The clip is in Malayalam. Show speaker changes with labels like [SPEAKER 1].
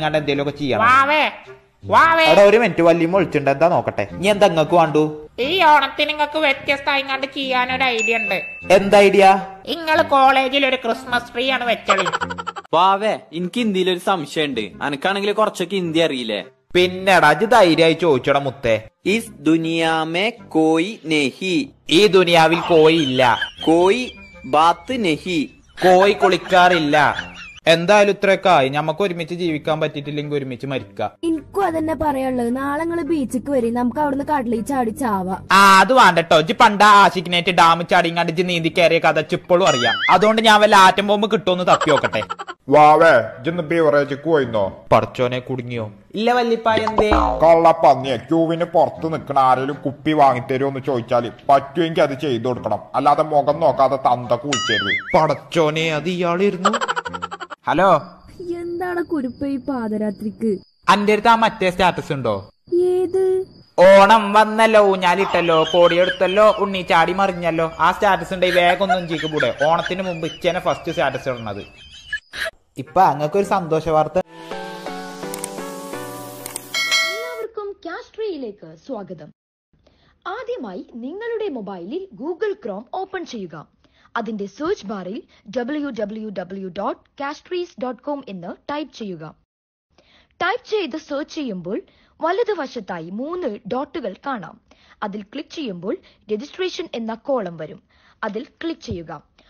[SPEAKER 1] എങ്ങാണ്ട് എന്തെങ്കിലുമൊക്കെ ചെയ്യണം അവിടെ ഒരു മിനിറ്റ് വല്യമ്മ ഒളിച്ചുണ്ട് എന്താ നോക്കട്ടെ നീ എന്താ ഇങ്ങക്ക് വേണ്ടു ഈ ഓണത്തിന് നിങ്ങൾക്ക് വ്യത്യസ്തമായി ചെയ്യാൻ ഒരു ഐഡിയ ഉണ്ട് എന്ത് ഐഡിയ നിങ്ങൾ കോളേജിൽ ഒരു ക്രിസ്മസ് ട്രീ ആണ് വെച്ചളി വാവേ എനിക്ക് ഇന്ത്യയിൽ ഒരു സംശയമുണ്ട് ഉണ്ട് അനക്കാണെങ്കിൽ കുറച്ചൊക്കെ ഇന്ത്യ അറിയില്ലേ പിന്നെടാ അത് ധൈര്യമായി ചോദിച്ചോടാ മുത്തേ ഇസ് ദുനിയാമേ കോയി നെഹി ഈ ദുനിയാവിൽ കോയി ഇല്ല കോയി ബാത്ത് നെഹി കോയി കുളിക്കാറില്ല എന്തായാലും ഇത്രക്കായി ആയി നമുക്ക് ഒരുമിച്ച് ജീവിക്കാൻ പറ്റിയിട്ടില്ലെങ്കിൽ ഒരുമിച്ച് മരിക്കാം
[SPEAKER 2] എനിക്കും അതന്നെ പറയാനുള്ളത് നാളെ നിങ്ങള് ബീച്ചിക്ക് വരും നമുക്ക് അവിടുന്ന് കടലിൽ ചാടി
[SPEAKER 1] ആ അത് വേണ്ടട്ടോ ഇജ്ജ് പണ്ട ആശിക്കിനായിട്ട് ഡാം ചാടിങ്ങാണ്ട് ഇജ്ജ് നീന്തി കയറിയ കഥ ഇപ്പോഴും അറിയാം അതുകൊണ്ട് ഞാൻ വല്ല ആറ്റം ബോംബ് കിട്ടുമെന്ന് തപ്പി നോക്കട്ടെ വാവേ ഇജ്ജിന്ന് ബീവറേജിക്ക് പോയിന്നോ പടച്ചോനെ കുടുങ്ങിയോ ഇല്ല വല്ലിപ്പ എന്തേ കള്ളപ്പന്നിയെ ക്യൂവിന് പുറത്ത് നിൽക്കണ ആരെങ്കിലും കുപ്പി വാങ്ങിത്തരുമെന്ന് ചോദിച്ചാല് പറ്റുമെങ്കിൽ അത് ചെയ്തു കൊടുക്കണം അല്ലാതെ മുഖം നോക്കാതെ തന്ത കുഴിച്ചേരുത് പടച്ചോനെ അത് ഇയാളിരുന്നു ഹലോ
[SPEAKER 2] എന്താണ് കുരുപ്പ് ഈ
[SPEAKER 1] പാതരാത്രിക്ക് അന്റെ അടുത്ത് ആ മറ്റേ സ്റ്റാറ്റസ് ഉണ്ടോ ഏത് ഓണം വന്നല്ലോ ഊഞ്ഞാലിട്ടല്ലോ കോടിയെടുത്തല്ലോ ഉണ്ണി ചാടി മറിഞ്ഞല്ലോ ആ സ്റ്റാറ്റസ് ഉണ്ടെങ്കിൽ വേഗം ഒന്നും കൂടെ ഓണത്തിന് മുമ്പ് ഇച്ചനെ ഫസ്റ്റ് സ്റ്റാറ്റസ് ഇടണത് ഇപ്പൊ അങ്ങക്കൊരു സന്തോഷ വാർത്ത
[SPEAKER 2] എല്ലാവർക്കും കാസ്ട്രിയിലേക്ക് സ്വാഗതം ആദ്യമായി നിങ്ങളുടെ മൊബൈലിൽ ഗൂഗിൾ ക്രോം ഓപ്പൺ ചെയ്യുക അതിന്റെ സെർച്ച് ബാറിൽ W dot castries dot com എന്ന് ടൈപ്പ് ചെയ്യുക ടൈപ്പ് ചെയ്ത് സെർച്ച് ചെയ്യുമ്പോൾ വലതുവശത്തായി മൂന്ന് ഡോട്ടുകൾ കാണാം അതിൽ ക്ലിക്ക് ചെയ്യുമ്പോൾ രജിസ്ട്രേഷൻ എന്ന കോളം വരും അതിൽ ക്ലിക്ക് ചെയ്യുക